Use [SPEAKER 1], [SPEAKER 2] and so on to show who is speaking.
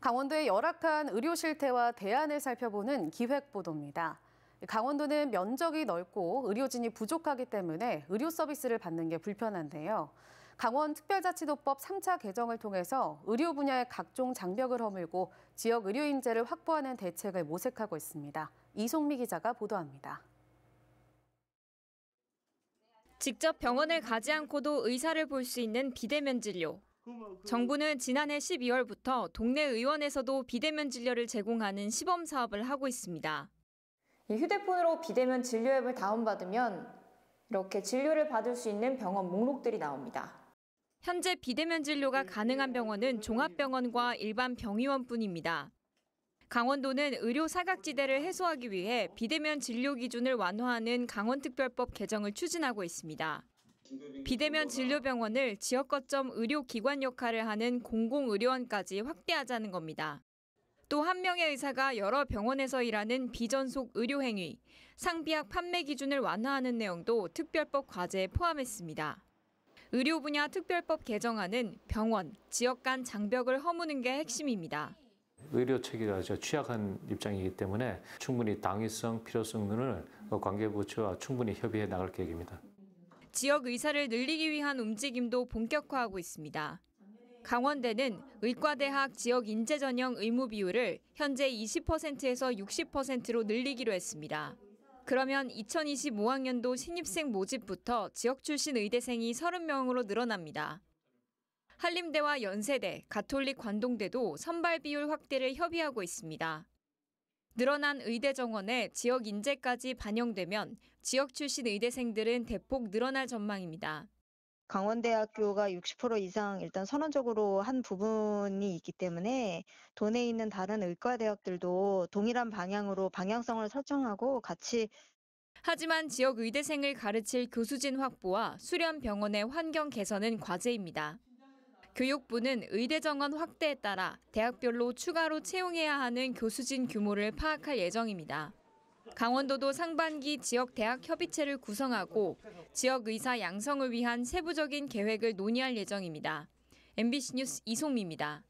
[SPEAKER 1] 강원도의 열악한 의료 실태와 대안을 살펴보는 기획 보도입니다. 강원도는 면적이 넓고 의료진이 부족하기 때문에 의료 서비스를 받는 게 불편한데요. 강원특별자치도법 3차 개정을 통해서 의료 분야의 각종 장벽을 허물고 지역 의료 인재를 확보하는 대책을 모색하고 있습니다. 이송미 기자가 보도합니다.
[SPEAKER 2] 직접 병원을 가지 않고도 의사를 볼 수 있는 비대면 진료. 그 정부는 지난해 12월부터 동네 의원에서도 비대면 진료를 제공하는 시범 사업을 하고 있습니다. 휴대폰으로 비대면 진료 앱을 다운받으면 이렇게 진료를 받을 수 있는 병원 목록들이 나옵니다. 현재 비대면 진료가 네, 네. 가능한 병원은 네, 종합병원과 일반 병의원뿐입니다. 강원도는 의료 사각지대를 해소하기 위해 비대면 진료 기준을 완화하는 강원특별법 개정을 추진하고 있습니다. 비대면 진료병원을 지역 거점 의료기관 역할을 하는 공공의료원까지 확대하자는 겁니다. 또 한 명의 의사가 여러 병원에서 일하는 비전속 의료행위, 상비약 판매 기준을 완화하는 내용도 특별법 과제에 포함했습니다. 의료 분야 특별법 개정안은 병원, 지역 간 장벽을 허무는 게 핵심입니다.
[SPEAKER 1] 의료 체계가 취약한 입장이기 때문에 충분히 당위성, 필요성 등을 관계부처와 충분히 협의해 나갈 계획입니다.
[SPEAKER 2] 지역 의사를 늘리기 위한 움직임도 본격화하고 있습니다. 강원대는 의과대학 지역 인재 전형 의무 비율을 현재 20%에서 60%로 늘리기로 했습니다. 그러면 2025학년도 신입생 모집부터 지역 출신 의대생이 30명으로 늘어납니다. 한림대와 연세대, 가톨릭 관동대도 선발 비율 확대를 협의하고 있습니다. 늘어난 의대 정원에 지역 인재까지 반영되면 지역 출신 의대생들은 대폭 늘어날 전망입니다. 강원대학교가 60% 이상 일단 선언적으로 한 부분이 있기 때문에 도내에 있는 다른 의과대학들도 동일한 방향으로 방향성을 설정하고 같이 하지만 지역 의대생을 가르칠 교수진 확보와 수련 병원의 환경 개선은 과제입니다. 교육부는 의대 정원 확대에 따라 대학별로 추가로 채용해야 하는 교수진 규모를 파악할 예정입니다. 강원도도 상반기 지역 대학 협의체를 구성하고 지역 의사 양성을 위한 세부적인 계획을 논의할 예정입니다. MBC 뉴스 이송미입니다.